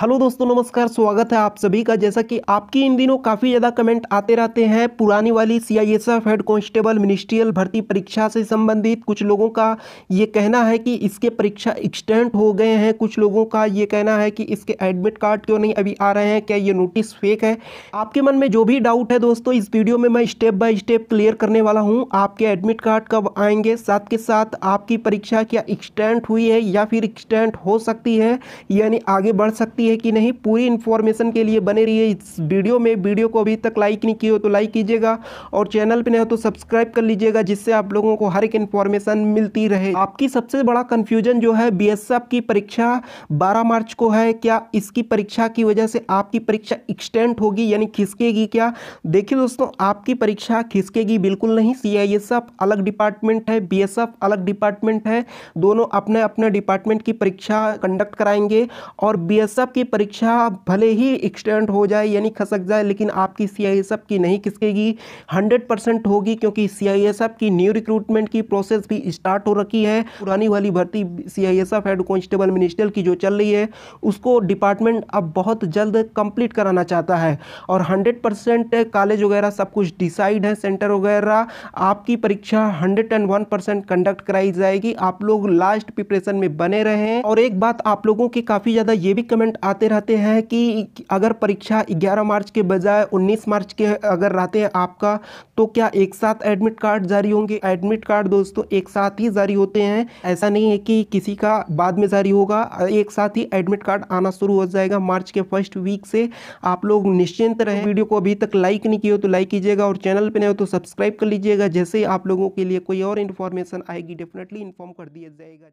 hello दोस्तों नमस्कार स्वागत है आप सभी का जैसा कि आपकी इन दिनों काफ़ी ज़्यादा कमेंट आते रहते हैं पुरानी वाली C I S F head constable ministerial भर्ती परीक्षा से संबंधित कुछ लोगों का ये कहना है कि इसके परीक्षा एक्सटेंट हो गए हैं कुछ लोगों का ये कहना है कि इसके एडमिट कार्ड क्यों नहीं अभी आ रहे हैं क्या ये नोटिस फेक है आपके मन में जो भी डाउट है दोस्तों इस वीडियो में मैं स्टेप बाय स्टेप क्लियर करने वाला हूँ आपके एडमिट कार्ड कब आएंगे साथ के साथ आपकी परीक्षा क्या एक्सटेंट हुई है या फिर एक्सटेंट हो सकती है यानी आगे बढ़ सकती सकती है कि नहीं पूरी इन्फॉर्मेशन के लिए बने रहिए इस वीडियो में वीडियो को अभी तक लाइक नहीं किया हो तो लाइक कीजिएगा और चैनल पर नहीं हो तो सब्सक्राइब कर लीजिएगा जिससे आप लोगों को हर एक इन्फॉर्मेशन मिलती रहे आपकी सबसे बड़ा कन्फ्यूजन जो है बी की परीक्षा बारह मार्च को है क्या इसकी परीक्षा की वजह से आपकी परीक्षा एक्सटेंट होगी यानी खिसकेगी क्या देखिए दोस्तों आपकी परीक्षा खिसकेगी बिल्कुल नहीं सी अलग डिपार्टमेंट है बी अलग डिपार्टमेंट है दोनों अपने अपने डिपार्टमेंट की परीक्षा कंडक्ट कराएंगे और बी की परीक्षा भले ही एक्सटेंड हो जाए यानी खसक जाए लेकिन आपकी सी आई की नहीं खिसकेगी हंड्रेड परसेंट होगी क्योंकि सी आई की न्यू रिक्रूटमेंट की प्रोसेस भी स्टार्ट हो रखी है पुरानी वाली भर्ती C I head constable minister की जो चल रही है उसको डिपार्टमेंट अब बहुत जल्द कंप्लीट कराना चाहता है और हंड्रेड परसेंट कॉलेज वगैरह सब कुछ डिसाइड है सेंटर वगैरह आपकी परीक्षा hundred and one percent conduct कराई जाएगी आप लोग लास्ट प्रिपरेशन में बने रहें और एक बात आप लोगों की काफ़ी ज़्यादा ये भी कमेंट आते रहते हैं कि अगर परीक्षा 11 मार्च के बजाय 19 मार्च के अगर रहते हैं आपका तो क्या एक साथ एडमिट कार्ड जारी होंगे एडमिट कार्ड दोस्तों एक साथ ही जारी होते हैं ऐसा नहीं है कि किसी का बाद में जारी होगा एक साथ ही एडमिट कार्ड आना शुरू हो जाएगा मार्च के फर्स्ट वीक से आप लोग निश्चिंत रहें वीडियो को अभी तक लाइक नहीं किया हो तो लाइक कीजिएगा और चैनल पर नहीं हो तो सब्सक्राइब कर लीजिएगा जैसे ही आप लोगों के लिए कोई और इन्फॉर्मेशन आएगी डेफिनेटली इन्फॉर्म कर दिया जाएगा